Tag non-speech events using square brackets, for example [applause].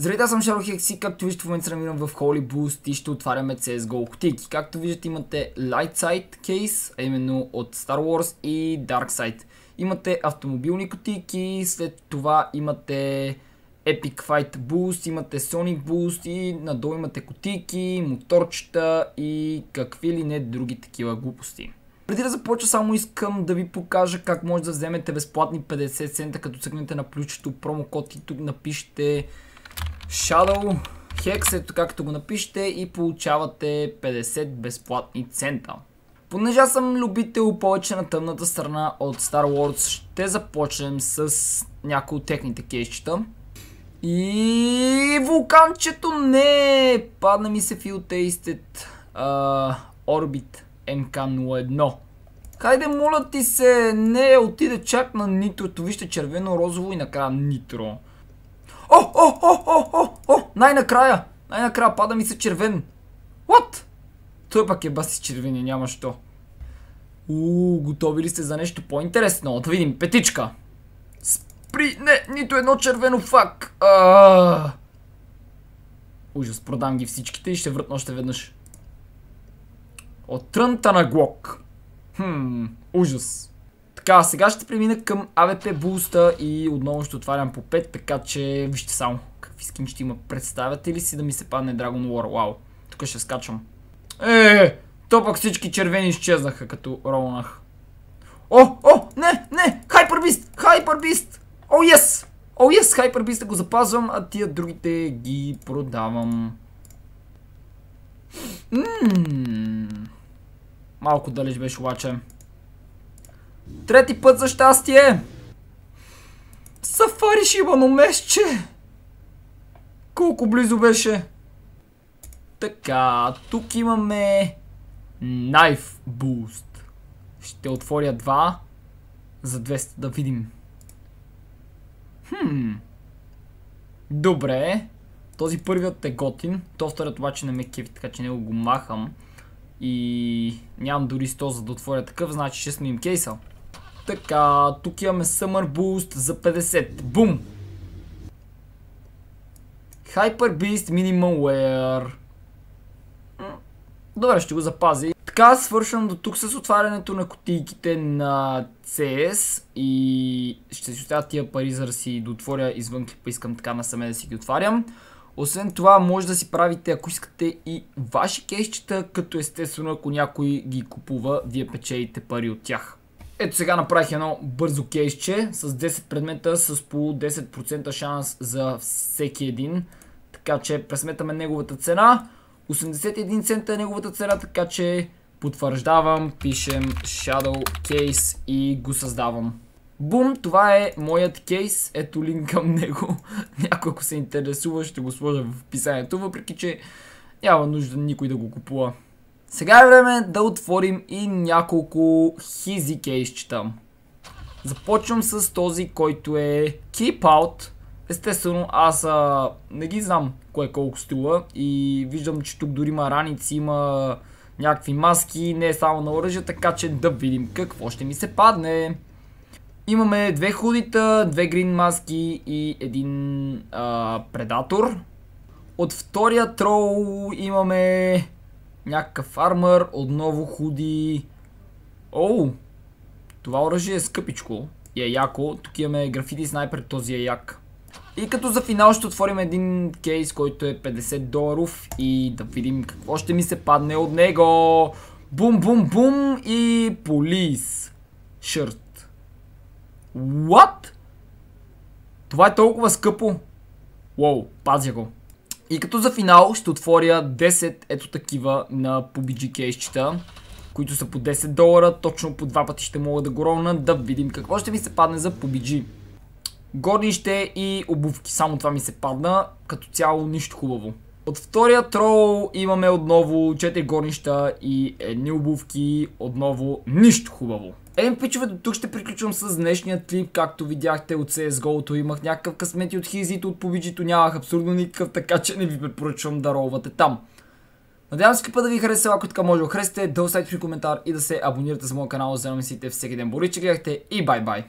Здравейте, аз съм Шаро Хекси, както виждате в момента се намирам в Holy Boost и ще отваряме CSGO хотики. Както виждате имате Light Side кейс, а именно от Star Wars и Dark Side. Имате автомобилни котики, след това имате Epic Fight Boost, имате Sonic Boost и надолу имате котики, моторчета и какви ли не други такива глупости. Преди да започва, само искам да ви покажа как може да вземете безплатни 50 цента, като цъкнете на ключето промокод и тук напишете Shadow Hex, ето както го напишете и получавате 50 безплатни цента. Понеже съм любител повече на тъмната страна от Star Wars, ще започнем с някои от техните кейсчета. И вулканчето не! Е! Падна ми се Field Tasted Орбит мк 01 Хайде, моля ти се, не отиде чак на нитрото. Вижте червено, розово и накрая нитро. О, най-накрая! Най-накрая пада ми се червен. What? Той пък е баси червен и няма що. Уу, готови ли сте за нещо по-интересно? Да видим, петичка. Спри, не, нито едно червено фак. Ужас, продам ги всичките и ще въртна още веднъж. От трънта на глок. Хм, ужас. Така, сега ще премина към AVP буста и отново ще отварям по 5, така че вижте само какви скин ще има. Представяте ли си да ми се падне Dragon War? Вау, тук ще скачвам. Е, е, е, то пък всички червени изчезнаха като ролнах. О, о, не, не, Hyper Beast, Hyper Beast, о, yes, о, yes, Hyper Beast да го запазвам, а тия другите ги продавам. Ммм, малко далеч беше обаче. Трети път за щастие! Сафари шибано месче! Колко близо беше? Така, тук имаме Найф буст. Ще отворя два за 200 да видим. Хм. Добре. Този първият е готин. То вторият обаче не ме кефи, така че него го махам. И нямам дори 100 за да отворя такъв, значи ще сменим кейса. Така, тук имаме Summer Boost за 50. Бум! Hyper Beast Minimal Wear. Добре, ще го запази. Така, свършвам до тук с отварянето на кутийките на CS и ще си оставя тия пари, за да си дотворя извън клипа. Искам така насаме да си ги отварям. Освен това, може да си правите, ако искате, и ваши кейсчета, като естествено, ако някой ги купува, вие печелите пари от тях. Ето сега направих едно бързо кейсче с 10 предмета с по 10% шанс за всеки един. Така че пресметаме неговата цена. 81 цента е неговата цена, така че потвърждавам, пишем Shadow Case и го създавам. Бум, това е моят кейс, ето линк към него. [laughs] Някой ако се интересува ще го сложа в описанието, въпреки че няма нужда никой да го купува. Сега е време да отворим и няколко хизи кейсчета. Започвам с този, който е Keep Out. Естествено, аз а, не ги знам кое колко струва и виждам, че тук дори има раници, има някакви маски, не е само на оръжие, така че да видим какво ще ми се падне. Имаме две худита, две грин маски и един а, предатор. От втория трол имаме Някакъв армър, отново худи. Оу! Това оръжие е скъпичко и е яко. Тук имаме графити снайпер, този е як. И като за финал ще отворим един кейс, който е 50 доларов и да видим какво ще ми се падне от него. Бум, бум, бум и полис. Шърт. What? Това е толкова скъпо. Уоу, пазя го. И като за финал ще отворя 10 ето такива на PUBG кейсчета, които са по 10 долара, точно по два пъти ще мога да го ролна, да видим какво ще ми се падне за PUBG. Горнище и обувки, само това ми се падна, като цяло нищо хубаво. От втория трол имаме отново 4 горнища и едни обувки. Отново нищо хубаво. Ем, пичове, до тук ще приключвам с днешния клип. Както видяхте от CSGO-то имах някакъв късмети от хизито, от побиджито нямах абсурдно никакъв, така че не ви препоръчвам да ролвате там. Надявам се клипа да ви хареса, ако така може да харесате, да оставите при коментар и да се абонирате за моя канал, за да не всеки ден. Бориче гледахте и бай-бай!